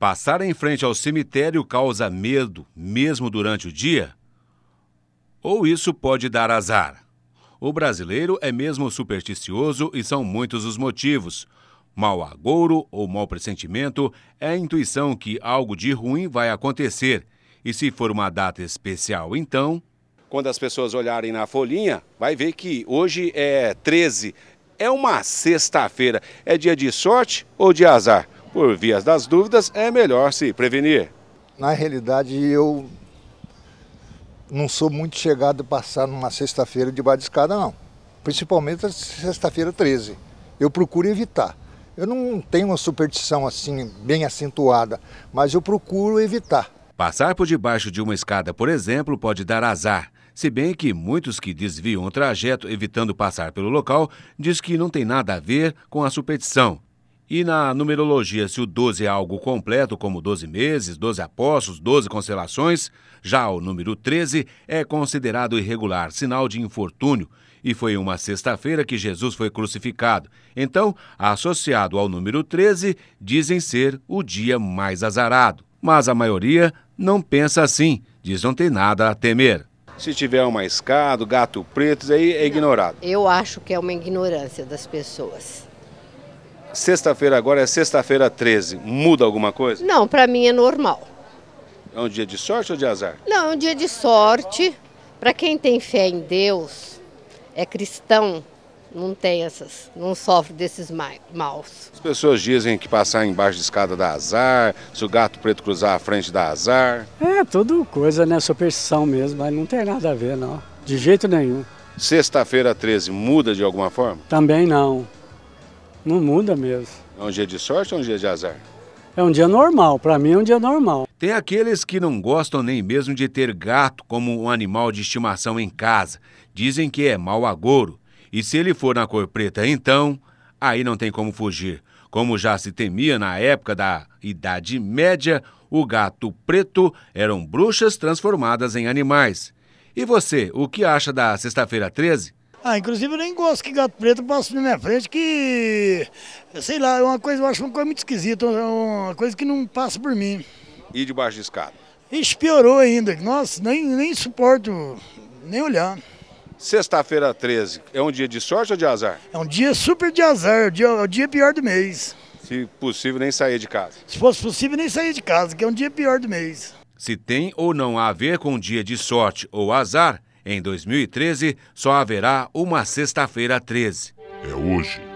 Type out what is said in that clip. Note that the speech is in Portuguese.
Passar em frente ao cemitério causa medo, mesmo durante o dia? Ou isso pode dar azar? O brasileiro é mesmo supersticioso e são muitos os motivos. Mal agouro ou mau pressentimento é a intuição que algo de ruim vai acontecer. E se for uma data especial, então. Quando as pessoas olharem na folhinha, vai ver que hoje é 13. É uma sexta-feira. É dia de sorte ou de azar? Por vias das dúvidas, é melhor se prevenir. Na realidade, eu não sou muito chegado a passar numa sexta-feira de de escada, não. Principalmente sexta-feira 13. Eu procuro evitar. Eu não tenho uma superstição assim, bem acentuada, mas eu procuro evitar. Passar por debaixo de uma escada, por exemplo, pode dar azar. Se bem que muitos que desviam o trajeto evitando passar pelo local diz que não tem nada a ver com a superstição. E na numerologia, se o 12 é algo completo, como 12 meses, 12 apóstolos, 12 constelações, já o número 13 é considerado irregular, sinal de infortúnio. E foi uma sexta-feira que Jesus foi crucificado. Então, associado ao número 13, dizem ser o dia mais azarado. Mas a maioria não pensa assim, diz não tem nada a temer. Se tiver uma escada, gato preto, aí é ignorado. Eu acho que é uma ignorância das pessoas Sexta-feira agora é sexta-feira 13. Muda alguma coisa? Não, para mim é normal. É um dia de sorte ou de azar? Não, é um dia de sorte. Para quem tem fé em Deus, é cristão, não tem essas, não sofre desses maus. As pessoas dizem que passar embaixo de escada dá azar, se o gato preto cruzar a frente dá azar. É, tudo coisa, né? Superstição mesmo, mas não tem nada a ver, não. De jeito nenhum. Sexta-feira 13 muda de alguma forma? Também não. Não muda mesmo. É um dia de sorte ou um dia de azar? É um dia normal, para mim é um dia normal. Tem aqueles que não gostam nem mesmo de ter gato como um animal de estimação em casa. Dizem que é mau agouro. E se ele for na cor preta, então, aí não tem como fugir. Como já se temia na época da Idade Média, o gato preto eram bruxas transformadas em animais. E você, o que acha da sexta-feira 13? Ah, inclusive eu nem gosto que gato preto passe na minha frente, que, sei lá, é uma coisa, eu acho uma coisa muito esquisita, é uma coisa que não passa por mim. E debaixo de escada? Ixi, piorou ainda, nossa, nem, nem suporto, nem olhar. Sexta-feira 13, é um dia de sorte ou de azar? É um dia super de azar, o dia, é o dia pior do mês. Se possível, nem sair de casa. Se fosse possível, nem sair de casa, que é um dia pior do mês. Se tem ou não a ver com dia de sorte ou azar, em 2013, só haverá uma sexta-feira 13. É hoje.